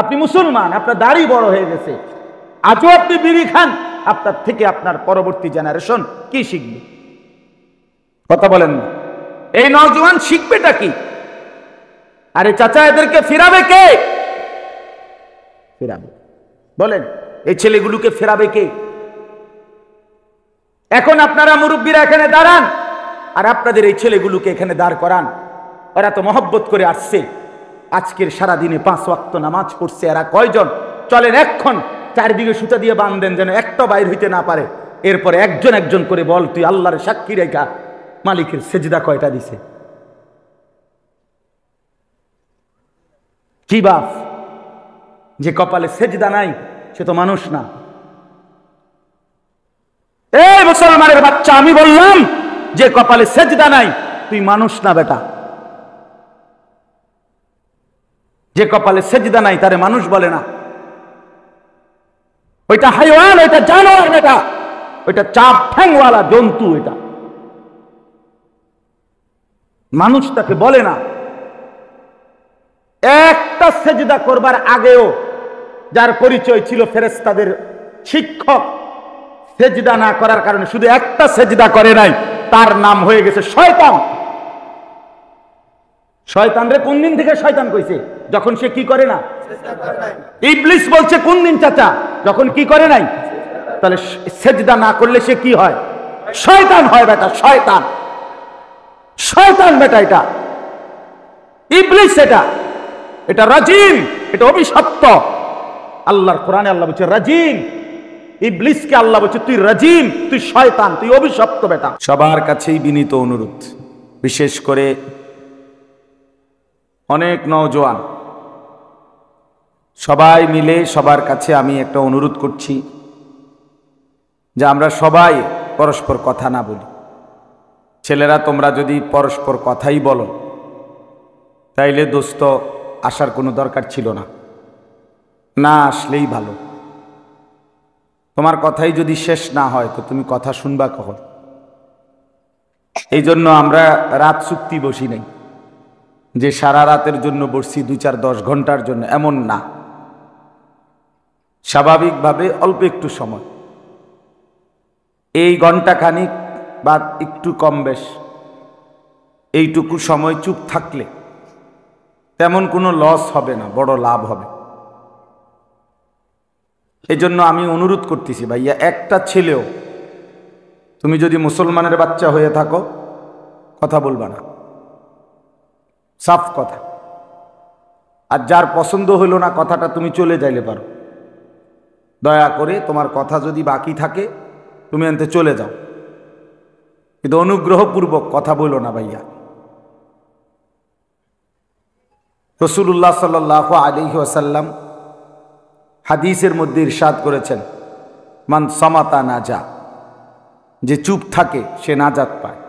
আপনি মুসলমান আপনার দাড়ি বড় হয়ে গেছে আজও আপনি বিড়ি খান আপনার থেকে আপনার পরবর্তী জেনারেশন কি শিখবে কথা বলেন এই নজওয়ান শিখবেটা কি আরে চাচা এদেরকে ফিরাবে কে ফিরাবে বলেন এই ছেলেগুলোকে ফেরাবে কে এখন আপনারা মুরব্বীরা এখানে দাঁড়ান আর আপনাদের এই ছেলেগুলোকে এখানে দাঁড় করান ওরা তো মহব্বত করে আসছে আজকের সারা দিনে পাঁচ ওয়াক্ত নামাজ পড়ছে এরা কয়জন চলেন এক্ষণ চারিদিকে সুতা দিয়ে বাঁধেন যেন একটা বাইর হইতে না পারে এরপরে একজন একজন করে বল তুই আল্লাহর সাক্ষী রেখা মালিকের সেজদা কয়টা দিছে কি বাস যে কপালে সেজদা নাই সে তো মানুষ না এই মুসলমানের বাচ্চা আমি বললাম যে কপালে সেজদা নাই তুই মানুষ না বেটা যে কপালে সেজদা নাই তারে মানুষ বলে না ওইটা হাইওয়ান ওইটা জানোয়ার এটা ওইটা চাপ ঠ্যাংওয়ালা জন্তু এটা মানুষ তাকে বলে না একটা সেজদা করবার আগেও যার পরিচয় ছিল ফেরেস্তাদের শিক্ষক সেজদা না করার কারণে শুধু একটা সেজদা করে নাই তার নাম হয়ে গেছে শয়তান শয়তান রে কোন দিন থেকে শয়তান কইছে যখন সে কি করে না ইবলিস বলছে কোন দিন চাচা যখন কি করে নাই তাহলে সেজদা না করলে সে কি হয় শয়তান হয় বেটা শয়তান শয়তান বেটা এটা ইবলিস এটা এটা রাজিম এটা অভিশপ্ত আল্লাহর কোরআনে আল্লাহ বলছে রাজিম ইবলিসকে আল্লাহ বলছে তুই রাজিম তুই শয়তান তুই অভিশপ্ত বেটা সবার কাছেই বিনীত অনুরোধ বিশেষ করে অনেক নওজোয়ান সবাই মিলে সবার কাছে আমি একটা অনুরোধ করছি যে আমরা সবাই পরস্পর কথা না বলি ছেলেরা তোমরা যদি পরস্পর কথাই বলো তাইলে দোস্ত আসার কোনো দরকার ছিল না না আসলেই ভালো তোমার কথাই যদি শেষ না হয় তো তুমি কথা শুনবা কখন এই জন্য আমরা রাত চুক্তি বসি নাই যে সারা রাতের জন্য বসছি দু চার দশ ঘন্টার জন্য এমন না স্বাভাবিকভাবে অল্প একটু সময় এই ঘণ্টাখানিক বা একটু কম বেশ এইটুকু সময় চুপ থাকলে তেমন কোনো লস হবে না বড় লাভ হবে এজন্য আমি অনুরোধ করতেছি ভাইয়া একটা ছেলেও তুমি যদি মুসলমানের বাচ্চা হয়ে থাকো কথা বলবা না সাফ কথা আর যার পছন্দ হইল না কথাটা তুমি চলে যাইলে পারো দয়া করে তোমার কথা যদি বাকি থাকে তুমি এনতে চলে যাও কিন্তু অনুগ্রহপূর্বক কথা বলো না ভাইয়া রসুল্লাহ সাল্লাহ আলী আসাল্লাম হাদিসের মধ্যে ইরশাদ করেছেন মান সমাতা না যা যে চুপ থাকে সে নাজাত পায়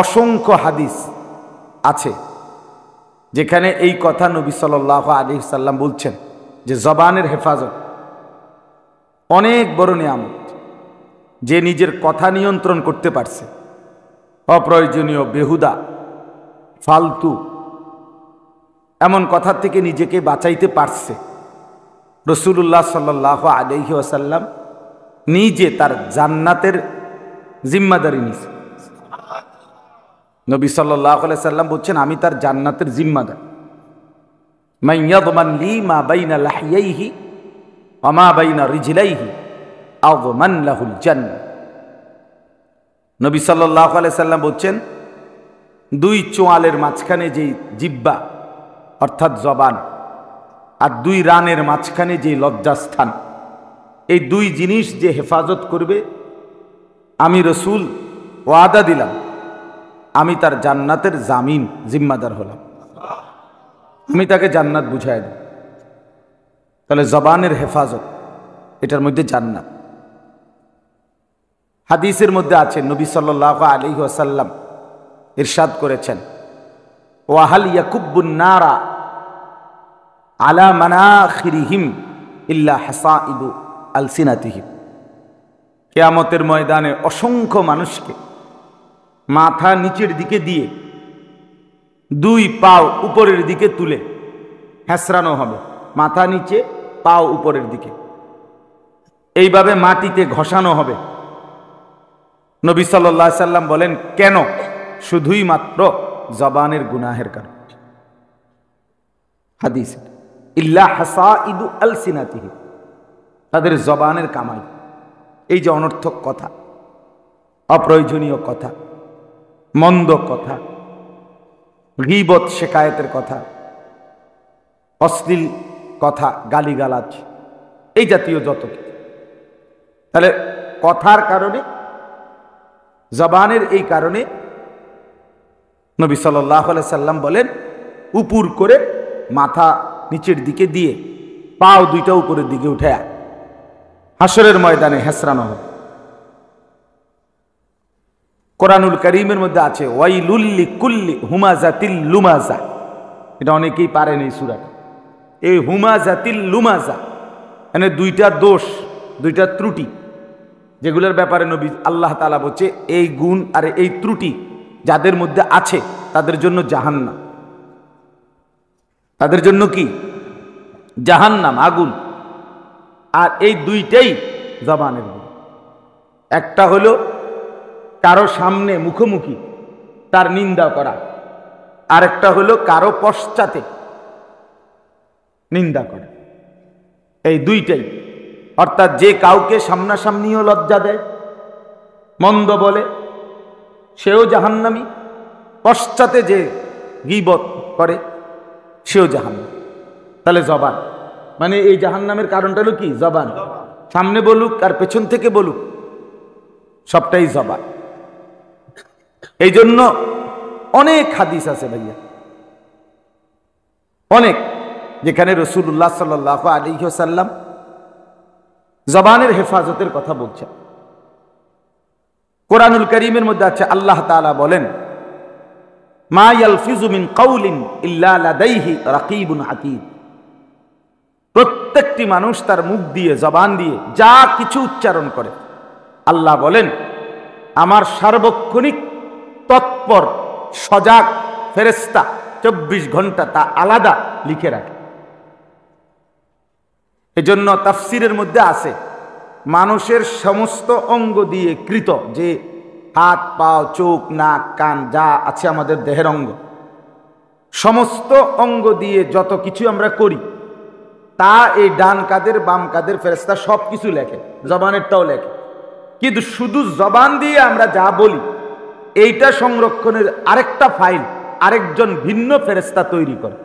অসংখ্য হাদিস আছে যেখানে এই কথা নবী সাল্লাহ আলি সাল্লাম বলছেন যে জবানের হেফাজত অনেক বড় নিয়ামত যে নিজের কথা নিয়ন্ত্রণ করতে পারছে অপ্রয়োজনীয় বেহুদা ফালতু এমন কথা থেকে নিজেকে বাঁচাইতে পারছে রসুল্লাহ সাল্লাহ আলহি আসাল্লাম নিজে তার জান্নাতের জিম্মাদারি নিছে নবী সাল্লাহ সাল্লাম বলছেন আমি তার জান্নাতের জিম্মাদার লি সাল্লাম বলছেন দুই চোয়ালের মাঝখানে যে জিব্বা অর্থাৎ জবান আর দুই রানের মাঝখানে যে লজ্জাস্থান এই দুই জিনিস যে হেফাজত করবে আমি রসুল ওয়াদা দিলাম আমি তার জান্নাতের জামিন জিম্মাদার হলাম আমি তাকে জান্নাত বুঝাই দিই তাহলে জবানের হেফাজত এটার মধ্যে জান্নাত হাদিসের মধ্যে আছে নবী সাল আলী আসাল্লাম ইরশাদ করেছেন ওয়াহাল ইয়াকুব্বুন আলা মানাখিরিহিম ইল্লা হাসা ইবু আলসিনাতিহিম কেয়ামতের ময়দানে অসংখ্য মানুষকে মাথা নিচের দিকে দিয়ে দুই পাও উপরের দিকে তুলে হ্যাঁসরানো হবে মাথা নিচে পাও উপরের দিকে এইভাবে মাটিতে ঘষানো হবে নবী সাল্লা সাল্লাম বলেন কেন শুধুই মাত্র জবানের গুনাহের কারণ হাদিস ইল্লা হাসা ইদু আল সিনাতিহি তাদের জবানের কামাই এই যে অনর্থক কথা অপ্রয়োজনীয় কথা মন্দ কথা গিবত শেখায়তের কথা অশ্লীল কথা গালিগালাজ এই জাতীয় যত তাহলে কথার কারণে জবানের এই কারণে নবী সাল্লাহ সাল্লাম বলেন উপুর করে মাথা নিচের দিকে দিয়ে পাও দুইটা উপরের দিকে উঠে হাসরের ময়দানে হেসরানো হয় কোরআনুল করিমের মধ্যে আছে ওয়াইলুল্লি কুল্লি হুমাজাতিল লুমাজা এটা অনেকেই পারেন এই সুরাটা এই হুমাজাতিল লুমাজা মানে দুইটা দোষ দুইটা ত্রুটি যেগুলোর ব্যাপারে নবী আল্লাহ তালা বলছে এই গুণ আর এই ত্রুটি যাদের মধ্যে আছে তাদের জন্য জাহান্নাম তাদের জন্য কি জাহান্নাম আগুন আর এই দুইটাই জবানের একটা হলো কারো সামনে মুখোমুখি তার নিন্দা করা আরেকটা হলো কারো পশ্চাতে নিন্দা করা এই দুইটাই অর্থাৎ যে কাউকে সামনাসামনিও লজ্জা দেয় মন্দ বলে সেও জাহান্নামি পশ্চাতে যে গিবত করে সেও জাহান্নাম তাহলে জবান মানে এই জাহান্নামের কারণটা হলো কি জবান সামনে বলুক আর পেছন থেকে বলুক সবটাই জবান এই জন্য অনেক হাদিস আছে ভাইয়া অনেক যেখানে রসুল্লাহ সাল্লাহ আলিহাসাল্লাম জবানের হেফাজতের কথা বলছে কোরআনুল করিমের মধ্যে আছে আল্লাহ তালা বলেন রাকিবুন হাকিব প্রত্যেকটি মানুষ তার মুখ দিয়ে জবান দিয়ে যা কিছু উচ্চারণ করে আল্লাহ বলেন আমার সার্বক্ষণিক তৎপর সজাগ ফেরেস্তা চব্বিশ ঘন্টা তা আলাদা লিখে রাখে এজন্য তাফসিরের মধ্যে আছে মানুষের সমস্ত অঙ্গ দিয়ে কৃত যে হাত পাও চোখ নাক কান যা আছে আমাদের দেহের অঙ্গ সমস্ত অঙ্গ দিয়ে যত কিছু আমরা করি তা এই ডান কাদের বাম কাদের ফেরেস্তা সব কিছু লেখে জবানেরটাও লেখে কিন্তু শুধু জবান দিয়ে আমরা যা বলি এইটা সংরক্ষণের আরেকটা ফাইল আরেকজন ভিন্ন ফেরেস্তা তৈরি করে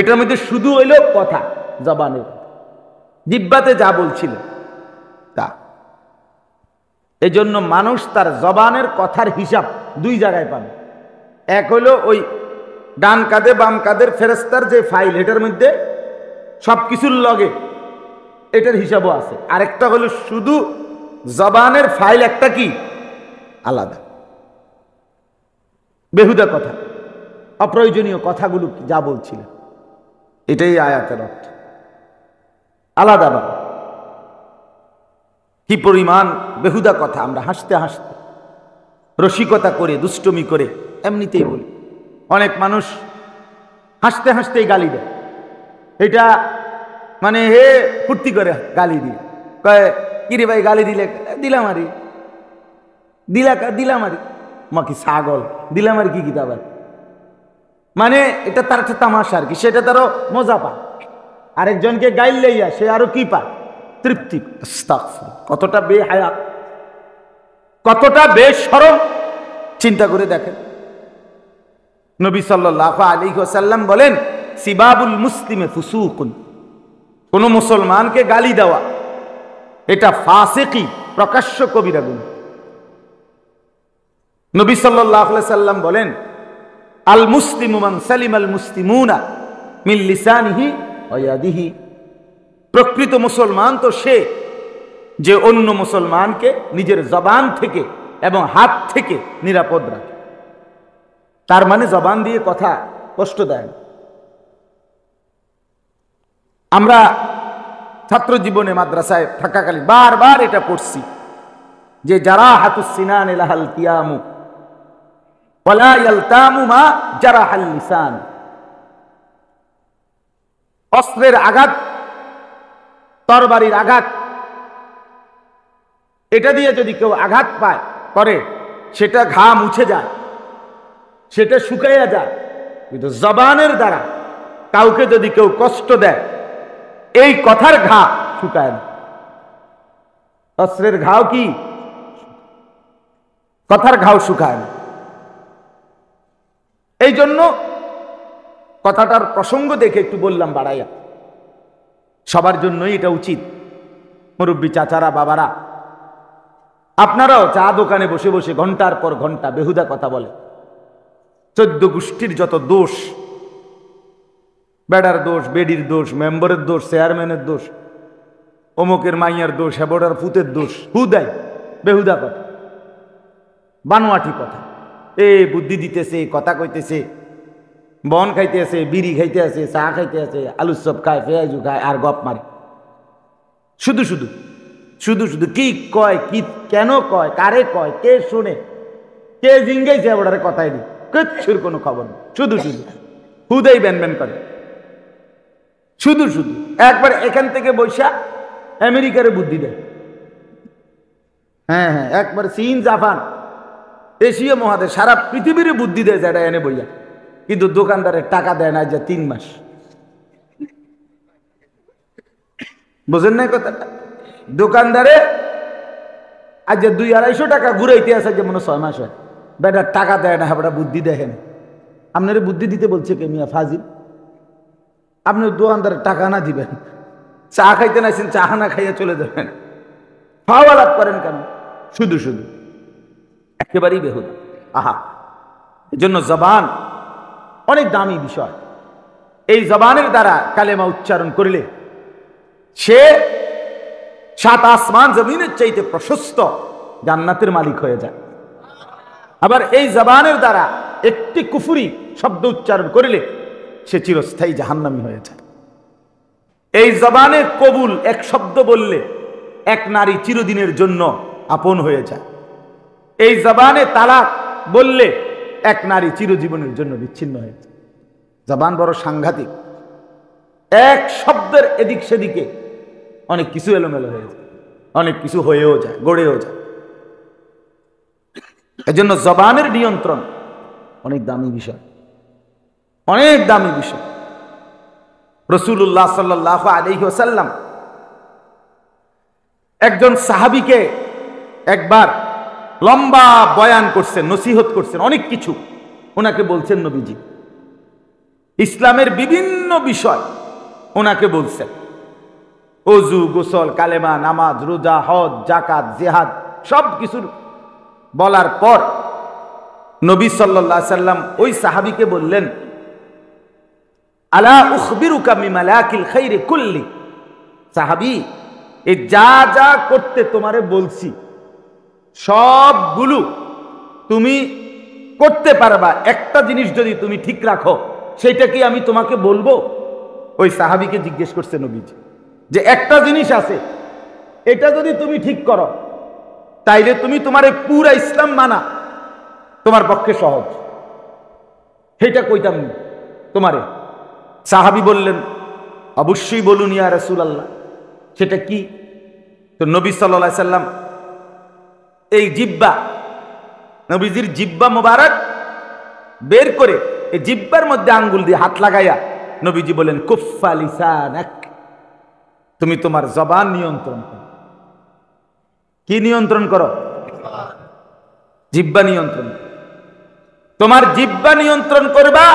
এটার মধ্যে শুধু হইল কথা জবানের দিব্যাতে যা বলছিল তা এজন্য মানুষ তার জবানের কথার হিসাব দুই জায়গায় পাবে এক হলো ওই ডান কাঁধে বাম কাঁধের ফেরেস্তার যে ফাইল এটার মধ্যে সব কিছুর লগে এটার হিসাবও আছে আরেকটা হলো শুধু জবানের ফাইল একটা কি আলাদা বেহুদা কথা অপ্রয়োজনীয় কথাগুলো যা বলছিলেন এটাই আয়াতের অর্থ আলাদা বা কি পরিমাণ বেহুদা কথা আমরা হাসতে হাসতে রসিকতা করে দুষ্টমি করে এমনিতেই বলি অনেক মানুষ হাসতে হাসতেই গালি দেয় এটা মানে হে ফুর্তি করে গালি দিয়ে কয় কিরে ভাই গালি দিলে দিলাম আরে দিলা দিলাম আর মা কি ছাগল দিলাম আর কি কিতাব আর মানে এটা তার একটা তামাশা আর কি সেটা তারও মজা পা আরেকজনকে গাইল লইয়া সে আরো কি পা তৃপ্তি কতটা বেহায়া কতটা সরম চিন্তা করে দেখেন নবী সাল্লাহ আলী সাল্লাম বলেন সিবাবুল মুসলিমে ফুসুকুন কোনো মুসলমানকে গালি দেওয়া এটা ফাঁসে কি প্রকাশ্য কবিরা গুণ নবী সাল্লাম বলেন আল মুসলিমান সালিম আল মুসলিমা মিল্লিসানিহি অয়াদিহি প্রকৃত মুসলমান তো সে যে অন্য মুসলমানকে নিজের জবান থেকে এবং হাত থেকে নিরাপদ রাখে তার মানে জবান দিয়ে কথা কষ্ট দেয় আমরা ছাত্র জীবনে মাদ্রাসায় থাকাকালীন বারবার এটা পড়ছি যে যারা হাতুসিনান এলাহাল কিয়ামু অস্ত্রের আঘাত তরবারির আঘাত এটা দিয়ে যদি কেউ আঘাত পায় করে সেটা ঘা মুছে যায় সেটা শুকাইয়া যায় কিন্তু জবানের দ্বারা কাউকে যদি কেউ কষ্ট দেয় এই কথার ঘা শুকায় না অস্ত্রের ঘাও কি কথার ঘাও শুকায় না এই জন্য কথাটার প্রসঙ্গ দেখে একটু বললাম বাড়াইয়া সবার জন্যই এটা উচিত মুরব্বী চাচারা বাবারা আপনারাও চা দোকানে বসে বসে ঘন্টার পর ঘন্টা বেহুদা কথা বলে চোদ্দ গোষ্ঠীর যত দোষ বেড়ার দোষ বেডির দোষ মেম্বরের দোষ চেয়ারম্যানের দোষ অমুকের মাইয়ার দোষ হেবড়ার ফুতের দোষ হুদাই বেহুদা কথা বানোয়াটি কথা এ বুদ্ধি দিতেছে কথা কইতেছে বন খাইতে আছে বিড়ি খাইতে আছে চা খাইতে আছে আলুর চপ খায় পেঁয়াজু খায় আর গপ মারে শুধু শুধু শুধু শুধু কি কয় কি কেন কয় কারে কয় কে শুনে কে জিঙ্গেছে ওটারে কথাই নেই কিচ্ছুর কোনো খবর নেই শুধু শুধু হুদেই ব্যান করে শুধু শুধু একবার এখান থেকে বৈশা আমেরিকারে বুদ্ধি দেয় হ্যাঁ হ্যাঁ একবার চীন জাপান এশিয়া মহাদেশ সারা পৃথিবীর বুদ্ধি দেয় এটা এনে বইয়া কিন্তু দোকানদারের টাকা দেয় না যে তিন মাস বোঝেন না কথাটা দোকানদারে আজ যে দুই আড়াইশো টাকা ঘুরাইতে আসে যে মনে ছয় মাস হয় বেটার টাকা দেয় না বেটা বুদ্ধি দেখেন আপনার বুদ্ধি দিতে বলছে কে মিয়া ফাজিল আপনি দোকানদারে টাকা না দিবেন চা খাইতে না চা না খাইয়া চলে যাবেন খাওয়া লাভ করেন কেন শুধু শুধু একেবারেই বেহুদা আহা এজন্য জবান অনেক দামি বিষয় এই জবানের দ্বারা কালেমা উচ্চারণ করিলে সে সাত আসমান জমিনের চাইতে প্রশস্ত জান্নাতের মালিক হয়ে যায় আবার এই জবানের দ্বারা একটি কুফুরি শব্দ উচ্চারণ করিলে সে চিরস্থায়ী জাহান্নামি হয়ে যায় এই জবানে কবুল এক শব্দ বললে এক নারী চিরদিনের জন্য আপন হয়ে যায় এই জবানে তালাক বললে এক নারী চিরজীবনের জন্য বিচ্ছিন্ন হয়েছে জবান বড় সাংঘাতিক এক শব্দের এদিক সেদিকে অনেক কিছু এলোমেলো হয়ে যায় অনেক কিছু হয়েও যায় গড়েও যায় এজন্য জবানের নিয়ন্ত্রণ অনেক দামি বিষয় অনেক দামি বিষয় রসুল্লাহ সাল্লাহ আলহিহাসাল্লাম একজন সাহাবিকে একবার লম্বা বয়ান করছেন নসিহত করছেন অনেক কিছু ওনাকে বলছেন নবীজি ইসলামের বিভিন্ন বিষয় ওনাকে বলছেন অজু গোসল কালেমা নামাজ রোজা হজ জাকাত জেহাদ সব কিছুর বলার পর নবী সাল্লা সাল্লাম ওই সাহাবিকে বললেন আলা উখবিরুকা মিমালাকিল কুল্লি সাহাবি এ যা যা করতে তোমারে বলছি সবগুলো তুমি করতে পারবা একটা জিনিস যদি তুমি ঠিক রাখো সেটা কি আমি তোমাকে বলবো ওই সাহাবিকে জিজ্ঞেস করছে নবীজ যে একটা জিনিস আছে এটা যদি তুমি ঠিক করো তাইলে তুমি তোমার এই পুরা ইসলাম মানা তোমার পক্ষে সহজ সেটা কইতাম তোমারে সাহাবি বললেন অবশ্যই বলুন ইয়া রসুল আল্লাহ সেটা কি তো নবী সাল্লা সাল্লাম এই জিব্বা নবীজির জিব্বা মুবারক বের করে এই জিব্বার মধ্যে আঙ্গুল দিয়ে হাত লাগাইয়া নবীজি বলেন কুফা লিসান তুমি তোমার জবান নিয়ন্ত্রণ করো কি নিয়ন্ত্রণ করো জিব্বা নিয়ন্ত্রণ তোমার জিব্বা নিয়ন্ত্রণ করবা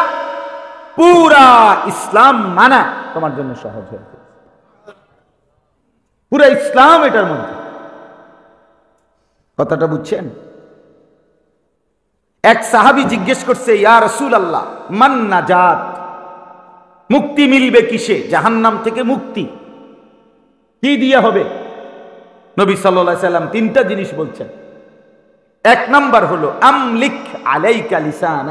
পুরা ইসলাম মানা তোমার জন্য সহজ হয়ে পুরা ইসলাম এটার মধ্যে কথাটা বুঝছেন এক সাহাবি জিজ্ঞেস করছে ইয়া রসুল আল্লাহ মান্না জাত মুক্তি মিলবে কিসে জাহান্নাম থেকে মুক্তি কি দিয়ে হবে নবী সাল্লাম তিনটা জিনিস বলছেন এক নাম্বার হলো আমলিক আলাই কালিসান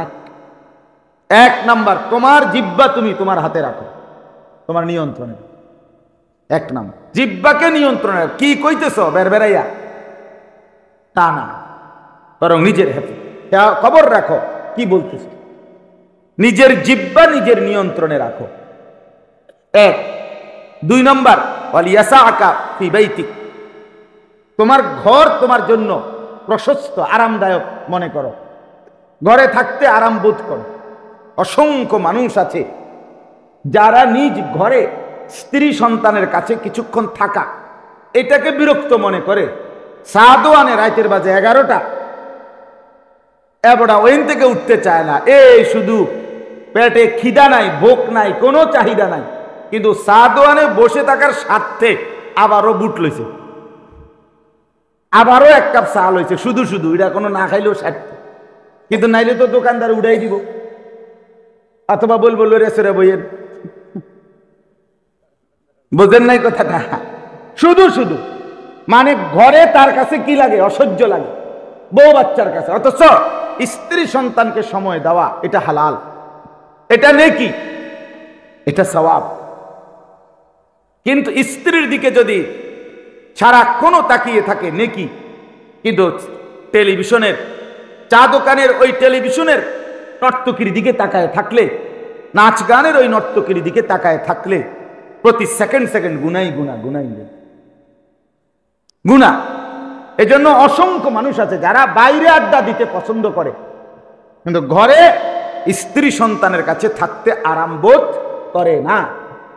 এক নাম্বার তোমার জিব্বা তুমি তোমার হাতে রাখো তোমার নিয়ন্ত্রণে এক নাম্বার জিব্বাকে নিয়ন্ত্রণে কি কইতেছ বেড়াইয়া তা না বরং নিজের হেফে খবর রাখো কি বলতেছে নিজের জিব্বা নিজের নিয়ন্ত্রণে রাখো এক দুই নম্বর অলিয়াসা আঁকা তোমার ঘর তোমার জন্য প্রশস্ত আরামদায়ক মনে করো ঘরে থাকতে আরাম বোধ করো অসংখ্য মানুষ আছে যারা নিজ ঘরে স্ত্রী সন্তানের কাছে কিছুক্ষণ থাকা এটাকে বিরক্ত মনে করে সাদোয়ানে রাইতের বাজে এগারোটা এবড়া ওইন থেকে উঠতে চায় না এই শুধু পেটে খিদা নাই ভোক নাই কোনো চাহিদা নাই কিন্তু সাদোয়ানে বসে থাকার স্বার্থে আবারও বুট লইছে আবারও এক কাপ চা লইছে শুধু শুধু এটা কোনো না খাইলেও স্বার্থে কিন্তু নাইলে তো দোকানদার উড়াই দিব অথবা বলবো রেসরে বইয়ের বোঝেন নাই কথাটা শুধু শুধু মানে ঘরে তার কাছে কি লাগে অসহ্য লাগে বউ বাচ্চার কাছে অথচ স্ত্রী সন্তানকে সময় দেওয়া এটা হালাল এটা নেকি এটা সবাব কিন্তু স্ত্রীর দিকে যদি সারাক্ষণও তাকিয়ে থাকে নেকি কিন্তু টেলিভিশনের চা দোকানের ওই টেলিভিশনের নর্তকীর দিকে তাকায় থাকলে নাচ গানের ওই নর্তকীর দিকে তাকায় থাকলে প্রতি সেকেন্ড সেকেন্ড গুনাই গুনা গুনাই গুনা গুণা এজন্য অসংখ্য মানুষ আছে যারা বাইরে আড্ডা দিতে পছন্দ করে কিন্তু ঘরে স্ত্রী সন্তানের কাছে থাকতে আরাম বোধ করে না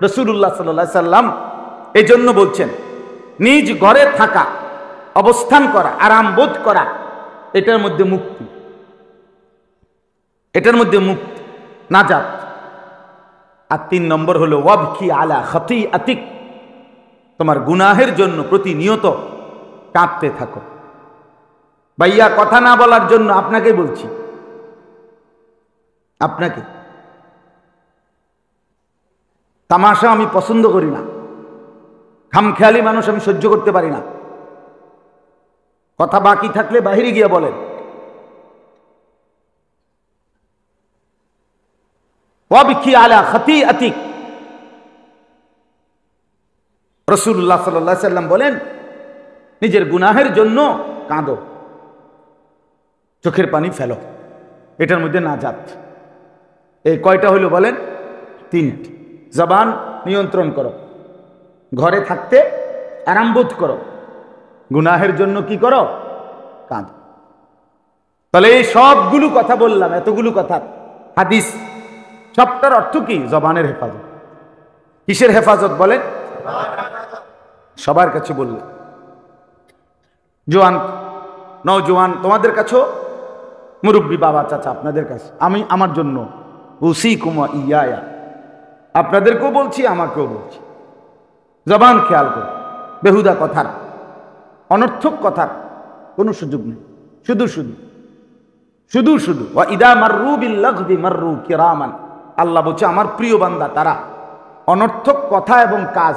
রসুল্লাহ সাল্লা সাল্লাম জন্য বলছেন নিজ ঘরে থাকা অবস্থান করা আরাম বোধ করা এটার মধ্যে মুক্তি এটার মধ্যে মুক্তি নাজাত আর তিন নম্বর হলো ওয়াবকি আলা খতি আতিক তোমার গুনাহের জন্য প্রতিনিয়ত কাঁদতে থাকো ভাইয়া কথা না বলার জন্য আপনাকে বলছি আপনাকে তামাশা আমি পছন্দ করি না খামখেয়ালি মানুষ আমি সহ্য করতে পারি না কথা বাকি থাকলে বাহিরে গিয়ে বলেন অবিক্ষি আলা খতি আতিক রসুল্লাহ সাল্লাহ সাল্লাম বলেন নিজের গুনাহের জন্য কাঁদো চোখের পানি ফেলো এটার মধ্যে না যাত এই কয়টা হইল বলেন তিনটি জবান নিয়ন্ত্রণ করো ঘরে থাকতে আরামবোধ করো গুনাহের জন্য কি করো কাঁদ তাহলে এই সবগুলো কথা বললাম এতগুলো কথা হাদিস সবটার অর্থ কি জবানের হেফাজত কিসের হেফাজত বলেন সবার কাছে বললে জোয়ান নওজোয়ান তোমাদের কাছেও মুরব্বী বাবা চাচা আপনাদের কাছে আমি আমার জন্য উসি কুমা ইয়া আপনাদেরকেও বলছি আমাকেও বলছি জবান খেয়াল করো বেহুদা কথার অনর্থক কথার কোনো সুযোগ নেই শুধু শুধু শুধু শুধু ইদা মার্রু বিল্লাহ মার্রু কেরামান আল্লাহ বলছে আমার প্রিয় বান্দা তারা অনর্থক কথা এবং কাজ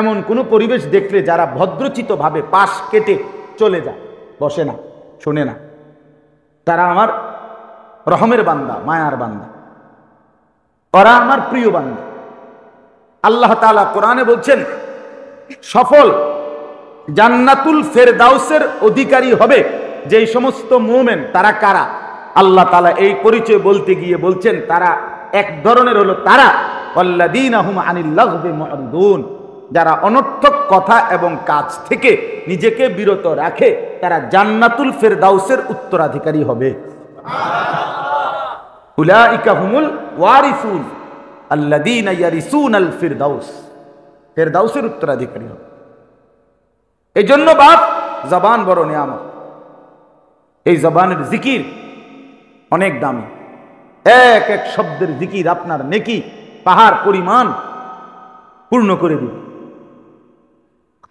এমন কোনো পরিবেশ দেখলে যারা ভদ্রচিতভাবে পাশ কেটে চলে যায় বসে না শোনে না তারা আমার রহমের বান্দা মায়ার বান্দা ওরা আমার প্রিয় বান্দা আল্লাহ তালা কোরআনে বলছেন সফল জান্নাতুল ফেরদাউসের অধিকারী হবে যেই সমস্ত মোমেন তারা কারা আল্লাহ তালা এই পরিচয় বলতে গিয়ে বলছেন তারা এক ধরনের হলো তারা যারা অনর্থক কথা এবং কাজ থেকে নিজেকে বিরত রাখে তারা জান্নাতুল ফেরদাউসের উত্তরাধিকারী হবে উলাইকাহুমুল ওয়ারিসুন আল্লাদিন ইয়ারিসুন আল ফিরদাউস ফেরদাউসের উত্তরাধিকারী হবে এই জন্য বাপ জবান বড় নিয়ামত এই জবানের জিকির অনেক দামি এক এক শব্দের জিকির আপনার নেকি পাহাড় পরিমাণ পূর্ণ করে দিবে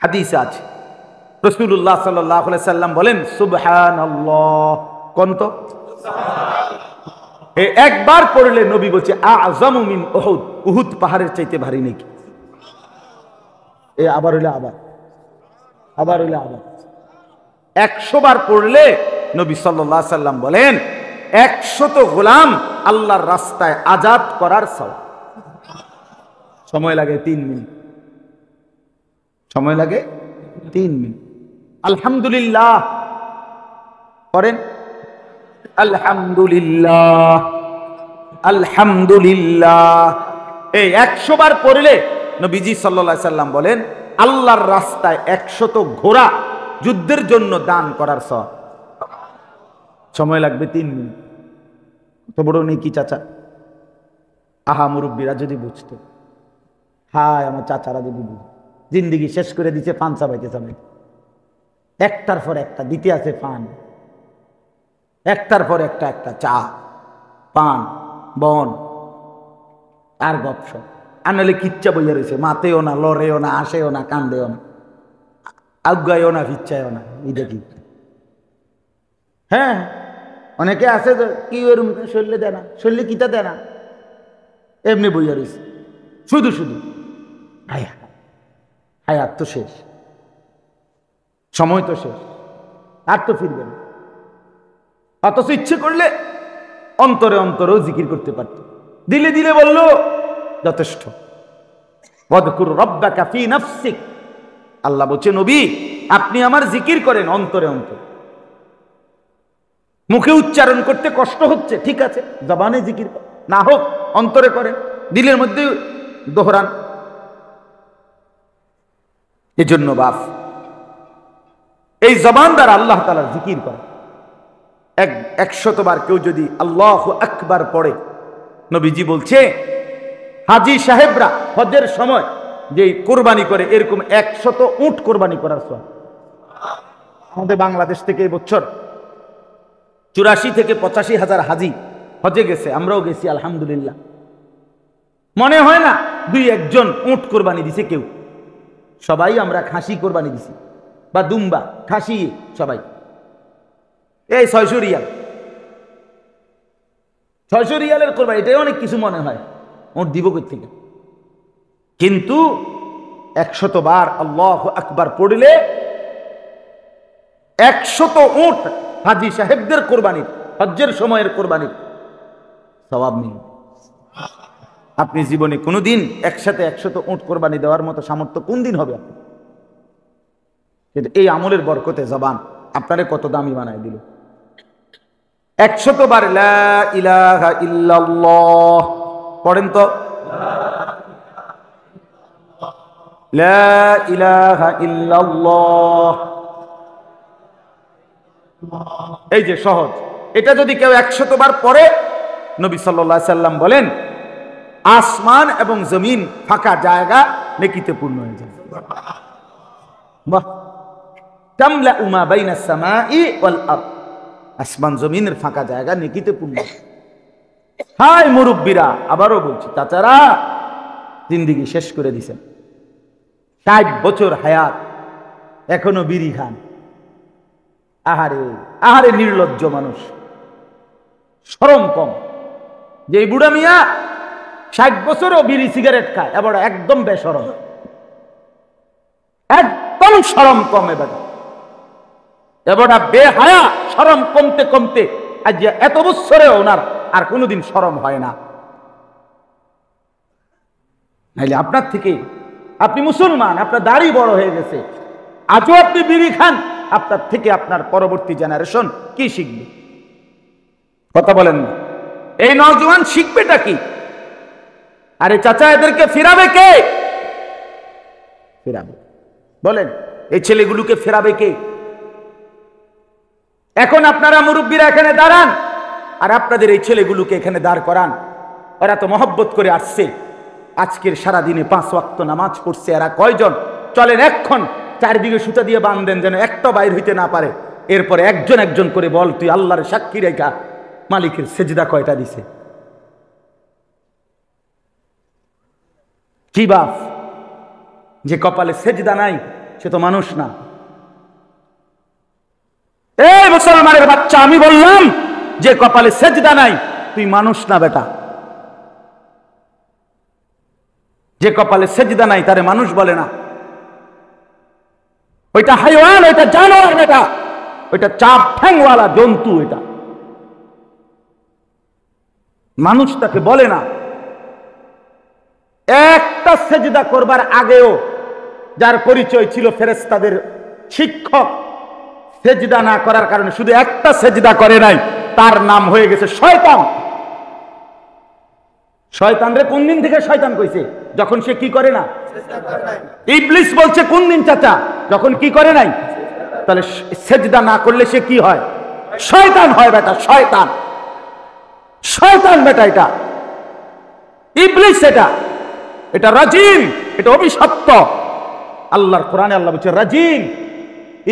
হাদিস আছে রসুল্লাহ সাল্লাহ সাল্লাম বলেন সুবহান কন্ত একবার পড়লে নবী বলছে আজমিন ওহুদ উহুদ পাহাড়ের চাইতে ভারী নাকি এ আবার হইলে আবার আবার হইলে আবার একশো বার পড়লে নবী সাল্লাম বলেন একশত গোলাম আল্লাহর রাস্তায় আজাদ করার সব সময় লাগে তিন মিনিট সময় লাগে তিন মিনিট আলহামদুলিল্লাহ করেন আলহামদুলিল্লাহ আলহামদুলিল্লাহ এই একশো বার পড়লে নবীজি সাল্লা সাল্লাম বলেন আল্লাহর রাস্তায় একশত ঘোড়া যুদ্ধের জন্য দান করার সব সময় লাগবে তিন মিনিট তো বড় নেই কি চাচা আহা মুরব্বীরা যদি বুঝতো হায় আমার চাচারা যে বুঝু জিন্দিগি শেষ করে দিছে ফান চাবাইতে চাবে একটার পর একটা দিতে আছে ফান একটার পর একটা একটা চা পান বন আর গপস আর কিচ্ছা বইয়া রয়েছে মাতেও না লড়েও না আসেও না কান্দেও না আজ্ঞায়ও না ভিচ্ছায়ও না এই দেখি হ্যাঁ অনেকে আছে তো কি ওরম শরীরে দেয় না শরীরে কিতা দেয় না এমনি বইয়া রয়েছে শুধু শুধু হায়াত হায়াত তো শেষ সময় তো শেষ আর তো ফিরবে না অথচ ইচ্ছে করলে অন্তরে অন্তরেও জিকির করতে পারত দিলে দিলে বলল যথেষ্ট বদকুর রব্বা কাফি নাফসিক আল্লাহ বলছে নবী আপনি আমার জিকির করেন অন্তরে অন্তরে মুখে উচ্চারণ করতে কষ্ট হচ্ছে ঠিক আছে জবানে জিকির না হোক অন্তরে করেন দিলের মধ্যে দোহরান এজন্য বাপ এই জবান দ্বারা আল্লাহ তালা জিকির করে এক একশতবার কেউ যদি আল্লাহ একবার পড়ে নবীজি বলছে হাজি সাহেবরা হজের সময় যে কোরবানি করে এরকম একশত উঁট কোরবানি করার সময় আমাদের বাংলাদেশ থেকে বছর চুরাশি থেকে পঁচাশি হাজার হাজি হজে গেছে আমরাও গেছি আলহামদুলিল্লাহ মনে হয় না দুই একজন উঁট কোরবানি দিছে কেউ সবাই আমরা খাসি কোরবানি দিছি বা দুম্বা খাসি সবাই এই ছয়শো রিয়াল ছয়শো রিয়ালের কোরবানি এটাই অনেক কিছু মনে হয় ওর দিব থেকে কিন্তু একশতবার আল্লাহ আকবার পড়লে একশত উঁট হাজি সাহেবদের কোরবানির হজ্জের সময়ের কোরবানির সবাব নেই আপনি জীবনে কোনো দিন একসাথে একশত উঁট কোরবানি দেওয়ার মতো সামর্থ্য কোন দিন হবে আপনি এই আমলের বরকতে জবান আপনারে কত দামি বানায় দিল একশতবার পড়েন তো এই যে সহজ এটা যদি কেউ একশত বার পরে নবী সাল্লাম বলেন আসমান এবং জমিন ফাঁকা জায়গা নেকিতে পূর্ণ হয়ে যাবে বাহ তামলা উমা বাইনা সামাই ওয়াল আব আসমান জমিনের ফাঁকা জায়গা নেকিতে পূর্ণ হাই মুরব্বীরা আবারও বলছি তাছাড়া জিন্দিগি শেষ করে দিছেন ষাট বছর হায়াত এখনো বিড়ি খান আহারে আহারে নির্লজ্জ মানুষ সরম কম যে বুড়া মিয়া ষাট বছরও বিড়ি সিগারেট খায় এবার একদম বেসরম একদম সরম কমে বেটা এবারটা বেহায়া সরম কমতে কমতে আজ এত বছরে ওনার আর কোনোদিন সরম হয় না নাইলে আপনার থেকে আপনি মুসলমান আপনার দাড়ি বড় হয়ে গেছে আজও আপনি বিড়ি খান আপনার থেকে আপনার পরবর্তী জেনারেশন কি শিখবে কথা বলেন এই নজওয়ান শিখবেটা কি আরে চাচা এদেরকে ফেরাবে কে ফেরাবে বলেন এই ছেলেগুলোকে ফেরাবে কে এখন আপনারা মুরব্বীরা এখানে দাঁড়ান আর আপনাদের এই ছেলেগুলোকে এখানে দাঁড় করান ওরা তো মহব্বত করে আসছে আজকের সারা দিনে পাঁচ ওয়াক্ত নামাজ পড়ছে এরা কয়জন চলেন এক্ষণ চারদিকে সুতা দিয়ে বাঁধেন যেন একটা বাইর হইতে না পারে এরপর একজন একজন করে বল তুই আল্লাহর সাক্ষী রেখা মালিকের সেজদা কয়টা দিছে কি বাপ যে কপালে সেজদা নাই সে তো মানুষ না এই মুসলমানের বাচ্চা আমি বললাম যে কপালে সেজদা নাই তুই মানুষ না বেটা যে কপালে সেজদা নাই তারে মানুষ বলে না ওইটা হাইওয়ান ওইটা জানোয়ার বেটা ওইটা চাপ ঠ্যাংওয়ালা জন্তু এটা মানুষ তাকে বলে না একটা সেজদা করবার আগেও যার পরিচয় ছিল ফেরেস্তাদের শিক্ষক সেজদা না করার কারণে শুধু একটা সেজদা করে নাই তার নাম হয়ে গেছে শয়তান শয়তান রে কোন দিন থেকে শয়তান কইছে যখন সে কি করে না ইবলিস বলছে কোন দিন চাচা যখন কি করে নাই তাহলে সেজদা না করলে সে কি হয় শয়তান হয় বেটা শয়তান শয়তান বেটা এটা ইবলিস এটা এটা রাজিম এটা অভিশপ্ত আল্লাহর কোরআনে আল্লাহ বলছে রাজিম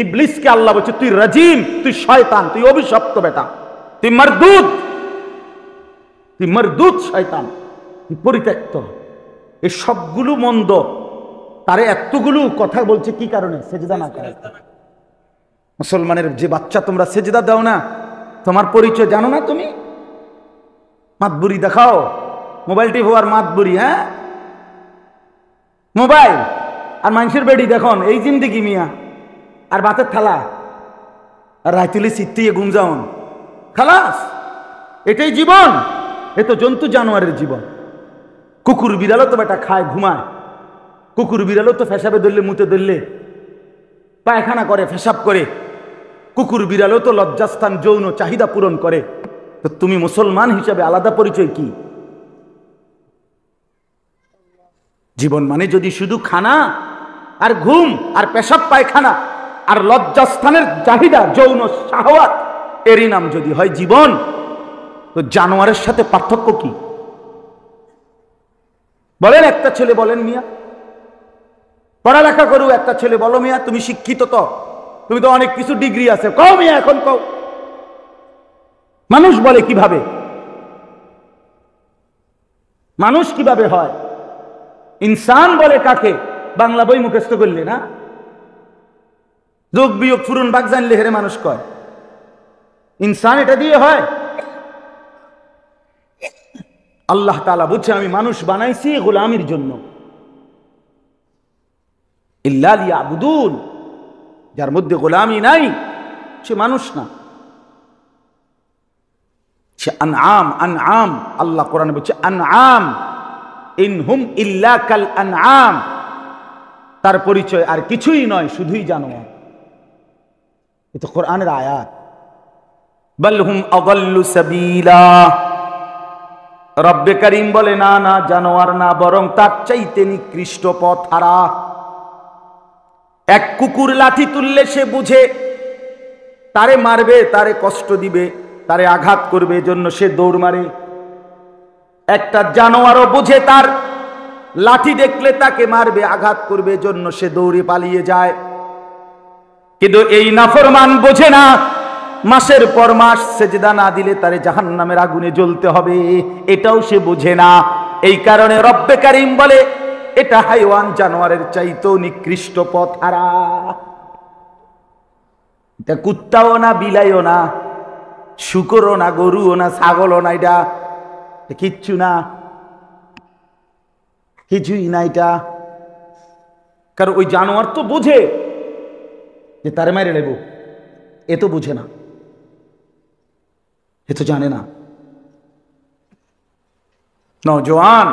ইবলিসকে আল্লাহ বলছে তুই রাজিম তুই শয়তান তুই অভিশপ্ত বেটা তুই মারদুত তুই মারদুত শয়তান তুই পরিত্যক্ত এই সবগুলো মন্দ তারে এতগুলো কথা বলছে কি কারণে সেজদা না করে মুসলমানের যে বাচ্চা তোমরা সেজদা দাও না তোমার পরিচয় জানো না তুমি মাতবুরি দেখাও মোবাইলটি হওয়ার মাতবুরি হ্যাঁ মোবাইল আর মানুষের বেড়ি দেখুন এই জিন্দিগি মিয়া আর বাতের থালা আর রাইতুলি সিত্তিয়ে গুমজাউন খালাস এটাই জীবন এ তো জন্তু জানোয়ারের জীবন কুকুর বিড়ালও তো বেটা খায় ঘুমায় কুকুর বিড়ালও তো ফেসাবে ধরলে মুতে ধরলে পায়খানা করে ফেসাব করে কুকুর বিড়ালও তো লজ্জাস্থান যৌন চাহিদা পূরণ করে তো তুমি মুসলমান হিসাবে আলাদা পরিচয় কী জীবন মানে যদি শুধু খানা আর ঘুম আর পেশাব পায়খানা আর লজ্জাস্থানের চাহিদা যৌন সাহওয়াত এরই নাম যদি হয় জীবন তো জানোয়ারের সাথে পার্থক্য কি বলেন একটা ছেলে বলেন মিয়া পড়ালেখা করু একটা ছেলে বলো মিয়া তুমি শিক্ষিত তো তুমি তো অনেক কিছু ডিগ্রি আছে কও মিয়া এখন কও মানুষ বলে কিভাবে মানুষ কিভাবে হয় ইনসান বলে কাকে বাংলা বই মুখস্থ করলে না যোগ বিয়োগ ফুরুন বাগ জানলে হেরে মানুষ কয় ইনসান এটা দিয়ে হয় আল্লাহ তালা বুঝছে আমি মানুষ বানাইছি গোলামির জন্য আবুদুল যার মধ্যে গোলামি নাই সে মানুষ না সে আন আম আন আম আল্লাহ কোরআন বলছে আন আম ইনহুম ইল্লা কাল আনআম তার পরিচয় আর কিছুই নয় শুধুই জানোয়ার এ তো কোরআনের আয়াত বলহুম অগল্লু সাবিলা রব্বে করিম বলে না না জানোয়ার না বরং তার চাইতে নিকৃষ্ট পথ হারা এক কুকুর লাঠি তুললে সে বুঝে তারে মারবে তারে কষ্ট দিবে তারে আঘাত করবে জন্য সে দৌড় মারে একটা জানোয়ারও বুঝে তার লাঠি দেখলে তাকে মারবে আঘাত করবে জন্য সে দৌড়ে পালিয়ে যায় কিন্তু এই নাফরমান বোঝে না মাসের পর মাস সেজদা না দিলে তারে জাহান নামের আগুনে জ্বলতে হবে এটাও সে বোঝে না এই কারণে রব্বে কারিম বলে এটা হাইওয়ান জানোয়ারের চাইতো নিকৃষ্ট পথ হারা এটা কুত্তাও না বিলাইও না শুকরও না গরুও না ছাগলও না এটা কিচ্ছু না কিছুই না এটা কারণ ওই জানোয়ার তো বোঝে যে তারে মারে নেব এ তো বুঝে না এ তো জানে না নজওয়ান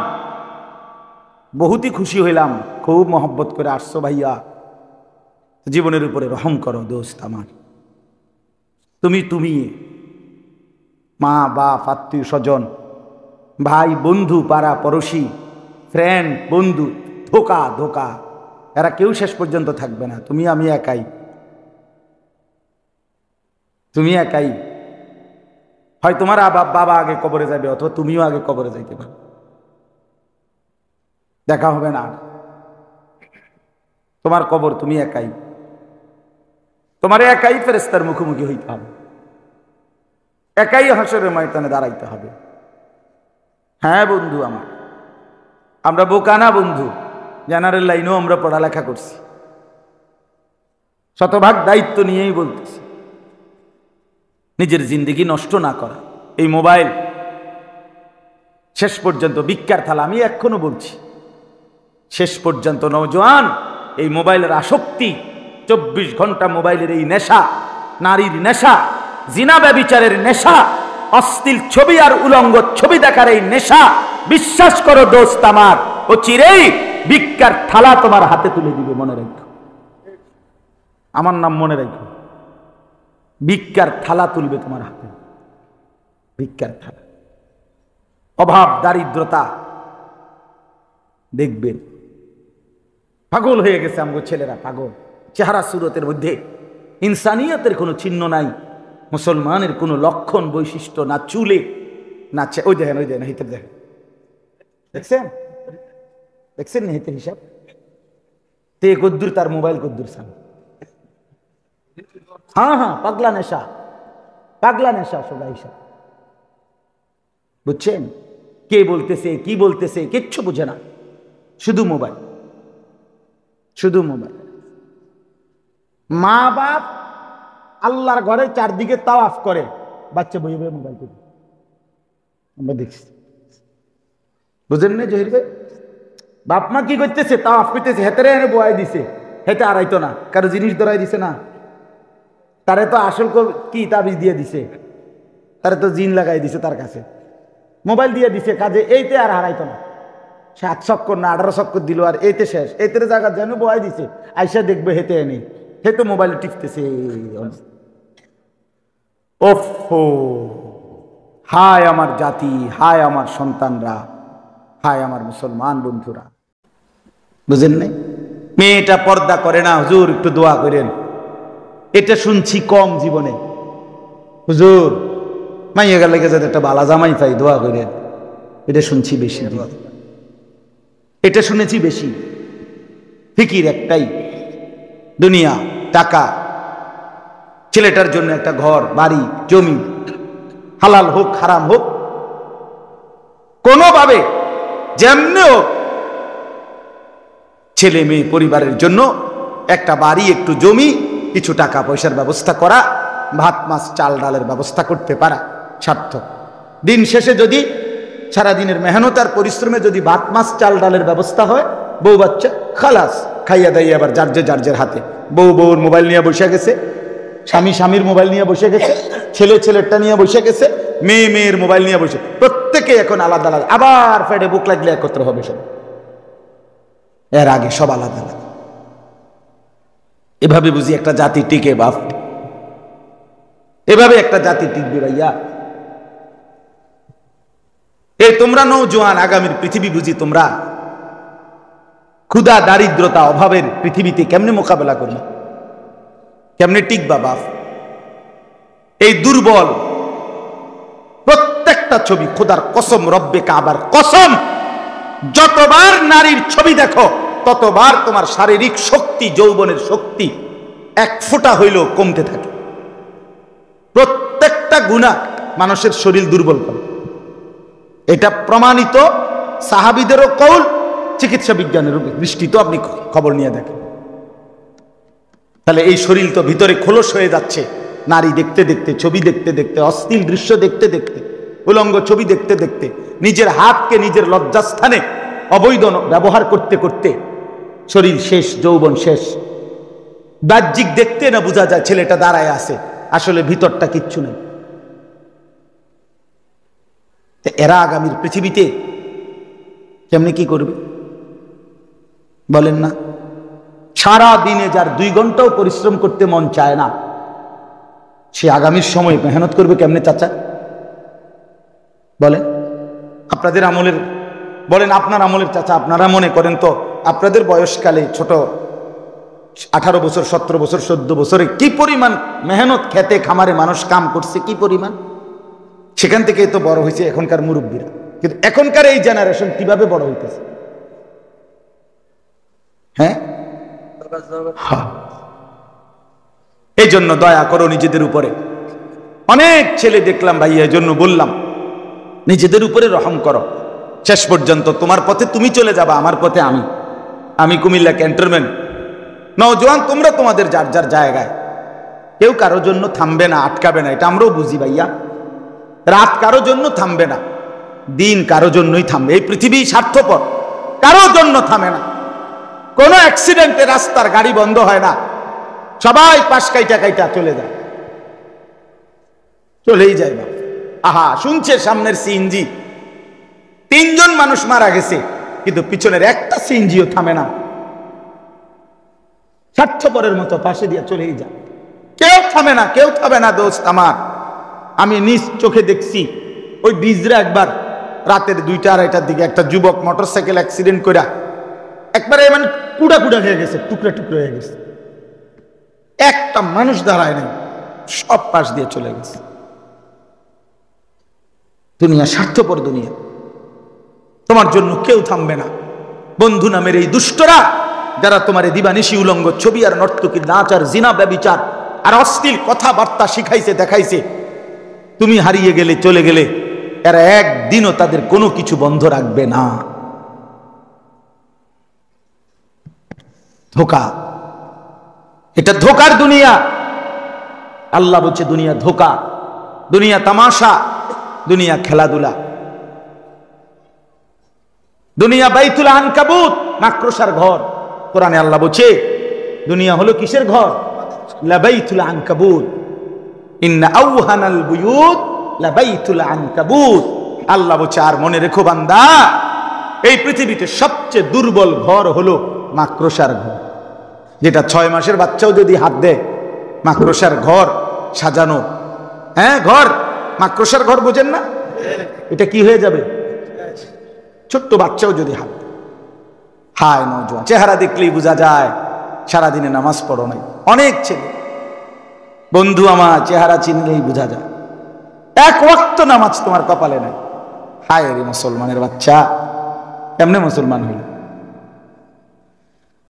বহুতই খুশি হইলাম খুব মহব্বত করে আসছো ভাইয়া জীবনের উপরে রহম করো দোস্ত আমার তুমি তুমি মা বাপ আত্মীয় স্বজন ভাই বন্ধু পাড়া পড়শি ফ্রেন্ড বন্ধু ধোকা ধোকা এরা কেউ শেষ পর্যন্ত থাকবে না তুমি আমি একাই তুমি একাই হয় তোমার বাবা আগে কবরে যাবে অথবা তুমিও আগে কবরে যাইতে পারো দেখা হবে না তোমার কবর তুমি একাই তোমার একাই ফেরেস্তার মুখোমুখি হইতে হবে একাই হাসরের ময়তানে দাঁড়াইতে হবে হ্যাঁ বন্ধু আমার আমরা বোকানা বন্ধু জেনারেল লাইনেও আমরা পড়ালেখা করছি শতভাগ দায়িত্ব নিয়েই বলতেছি নিজের জিন্দিগি নষ্ট না করা এই মোবাইল শেষ পর্যন্ত বিজ্ঞার থালা আমি এখনো বলছি শেষ পর্যন্ত নৌজোয়ান এই মোবাইলের আসক্তি চব্বিশ ঘন্টা মোবাইলের এই নেশা নারীর নেশা জিনা ব্যবিচারের নেশা অশ্লীল ছবি আর উলঙ্গ ছবি দেখার এই নেশা বিশ্বাস করো দোস্ত আমার ও চিরেই ভিক্ষার থালা তোমার হাতে তুলে দিবে মনে রাখো আমার নাম মনে রাখো ভিক্ষার থালা তুলবে তোমার হাতে ভিক্ষার থালা অভাব দারিদ্রতা দেখবেন পাগল হয়ে গেছে আমগো ছেলেরা পাগল চেহারা সুরতের মধ্যে ইনসানিয়তের কোনো চিহ্ন নাই মুসলমানের কোনো লক্ষণ বৈশিষ্ট্য না চুলে না ওই দেখেন ওই দেখেন হিতের দেখেন দেখছেন দেখছেন না হিতের হিসাব তে গদ্দুর তার মোবাইল গদ্দুর সান হ্যাঁ হ্যাঁ পাগলা নেশা পাগলা নেশা সবাই হিসাব বুঝছেন কে বলতেছে কি বলতেছে কিচ্ছু বুঝে না শুধু মোবাইল শুধু মোবাইল মা বাপ আল্লাহর ঘরের চারদিকে তাও আফ করে বাচ্চা বই বই মোবাইল করে আমরা দেখছি বুঝেন না জহির ভাই বাপ মা কি করতেছে তাও আফ করতেছে হেতে এনে বয়াই দিছে হেতে আড়াইতো না কারো জিনিস ধরাই দিছে না তারে তো আসল কি তাবিজ দিয়ে দিছে তারে তো জিন লাগাই দিছে তার কাছে মোবাইল দিয়ে দিছে কাজে এইতে আর হারাইতো না সে আট চক্কর না আঠারো চক্কর দিল আর এইতে শেষ এতে জায়গা যেন বয়াই দিছে আইসা দেখবে হেতে এনে হেতে মোবাইল টিপতেছে অবস্থা ওফো হায় আমার জাতি হায় আমার সন্তানরা হায় আমার মুসলমান বন্ধুরা বুঝেন নাই মেয়েটা পর্দা করে না হুজুর একটু দোয়া করেন এটা শুনছি কম জীবনে হুজুর মাইয়া গেলে যাতে একটা বালা জামাই পাই দোয়া করেন এটা শুনছি বেশি এটা শুনেছি বেশি ফিকির একটাই দুনিয়া টাকা ছেলেটার জন্য একটা ঘর বাড়ি জমি হালাল হোক খারাম হোক কোনোভাবে যেমনি হোক ছেলে মেয়ে পরিবারের জন্য একটা বাড়ি একটু জমি কিছু টাকা পয়সার ব্যবস্থা করা ভাত মাছ চাল ডালের ব্যবস্থা করতে পারা সার্থক দিন শেষে যদি সারাদিনের মেহনত আর পরিশ্রমে যদি ভাত মাছ চাল ডালের ব্যবস্থা হয় বউ বাচ্চা খালাস খাইয়া দাইয়া আবার যার্জে যার্জের হাতে বউ বউর মোবাইল নিয়ে বসে গেছে স্বামী স্বামীর মোবাইল নিয়ে বসে গেছে ছেলে ছেলেরটা নিয়ে বসে গেছে মেয়ে মেয়ের মোবাইল নিয়ে বসে প্রত্যেকে এখন আলাদা আলাদা আবার ফেডে বুক লাগলে একত্র হবে সব এর আগে সব আলাদা আলাদা এভাবে বুঝি একটা জাতি টিকে বাপ এভাবে একটা জাতি টিকবে ভাইয়া এই তোমরা নৌ জোয়ান আগামীর পৃথিবী বুঝি তোমরা ক্ষুধা দারিদ্রতা অভাবের পৃথিবীতে কেমনে মোকাবেলা করবে কেমনে টিকবা বাপ এই দুর্বল প্রত্যেকটা ছবি খোদার কসম রব্বে কাবার কসম যতবার নারীর ছবি দেখো ততবার তোমার শারীরিক শক্তি যৌবনের শক্তি এক ফোঁটা হইলেও কমতে থাকে প্রত্যেকটা গুণা মানুষের শরীর দুর্বল করে এটা প্রমাণিত সাহাবিদেরও কৌল চিকিৎসা বিজ্ঞানের দৃষ্টিতে আপনি খবর নিয়ে দেখেন তাহলে এই শরীর তো ভিতরে খোলস হয়ে যাচ্ছে নারী দেখতে দেখতে ছবি দেখতে দেখতে অস্থির দৃশ্য দেখতে দেখতে উলঙ্গ ছবি দেখতে দেখতে নিজের হাতকে নিজের লজ্জাস্থানে অবৈধ ব্যবহার করতে করতে শরীর শেষ যৌবন শেষ বাহ্যিক দেখতে না বোঝা যায় ছেলেটা দাঁড়ায় আছে আসলে ভিতরটা কিচ্ছু নেই এরা আগামীর পৃথিবীতে কেমনি কি করবে বলেন না সারা দিনে যার দুই ঘন্টাও পরিশ্রম করতে মন চায় না সে আগামীর সময় মেহনত করবে কেমনে চাচা বলে আপনাদের আমলের বলেন আপনার আমলের চাচা আপনারা মনে করেন তো আপনাদের বয়সকালে ছোট আঠারো বছর সতেরো বছর চোদ্দ বছরে কি পরিমাণ মেহনত খেতে খামারে মানুষ কাম করছে কি পরিমাণ সেখান থেকেই তো বড় হয়েছে এখনকার মুরব্বীরা কিন্তু এখনকার এই জেনারেশন কিভাবে বড় হইতেছে হ্যাঁ এই জন্য দয়া করো নিজেদের উপরে অনেক ছেলে দেখলাম ভাই এই জন্য বললাম নিজেদের উপরে রহম করো শেষ পর্যন্ত তোমার পথে তুমি চলে যাবা আমার পথে আমি আমি কুমিল্লা ক্যান্টনমেন্ট নওজোয়ান তোমরা তোমাদের যার যার জায়গায় কেউ কারো জন্য থামবে না আটকাবে না এটা আমরাও বুঝি ভাইয়া রাত কারো জন্য থামবে না দিন কারো জন্যই থামবে এই পৃথিবী স্বার্থপর কারো জন্য থামে না কোনো অ্যাক্সিডেন্টে রাস্তার গাড়ি বন্ধ হয় না সবাই পাশ কাইটা কাইটা চলে যায় চলেই যায় বাপ আহা শুনছে সামনের সিএনজি তিনজন মানুষ মারা গেছে কিন্তু পিছনের একটা সিএনজিও থামে না স্বার্থপরের মতো পাশে দিয়ে চলেই যায় কেউ থামে না কেউ থামে না দোস্ত আমার আমি নিজ চোখে দেখছি ওই ডিজরা একবার রাতের দুইটা আড়াইটার দিকে একটা যুবক মোটরসাইকেল অ্যাক্সিডেন্ট করে একবারে মানে কুড়া কুড়া হয়ে গেছে টুকরা টুকরা হয়ে গেছে একটা মানুষ দাঁড়ায় নেই সব পাশ দিয়ে চলে গেছে দুনিয়া স্বার্থপর দুনিয়া তোমার জন্য কেউ থামবে না বন্ধু নামের এই দুষ্টরা যারা তোমার দিবানিশি উলঙ্গ ছবি আর নর্তকীর নাচ আর জিনা ব্যবিচার আর অশ্লীল কথাবার্তা শিখাইছে দেখাইছে তুমি হারিয়ে গেলে চলে গেলে এরা একদিনও তাদের কোনো কিছু বন্ধ রাখবে না ধোকা এটা ধোকার দুনিয়া আল্লাহ বলছে দুনিয়া ধোকা দুনিয়া তামাশা দুনিয়া খেলাধুলা দুনিয়া বাইতুল আনকাবুত মাকড়সার ঘর কোরআনে আল্লাহ বলছে দুনিয়া হলো কিসের ঘর লাবাইতুল আনকাবুত ইন্না আউহানাল বুয়ুত লাবাইতুল আনকাবুত আল্লাহ বলছে আর মনে রেখো বান্দা এই পৃথিবীতে সবচেয়ে দুর্বল ঘর হলো মাকড়সার ঘর যেটা ছয় মাসের বাচ্চাও যদি হাত দেয় মাকড়সার ঘর সাজানো হ্যাঁ ঘর মাকড়সার ঘর বোঝেন না এটা কি হয়ে যাবে ছোট্ট বাচ্চাও যদি হাত হায় নজোয়া চেহারা দেখলেই বোঝা যায় সারাদিনে নামাজ পড়ো নাই অনেক ছেলে বন্ধু আমার চেহারা চিনলেই বোঝা যায় এক ওয়াক্ত নামাজ তোমার কপালে নাই হায় রে মুসলমানের বাচ্চা এমনি মুসলমান হইল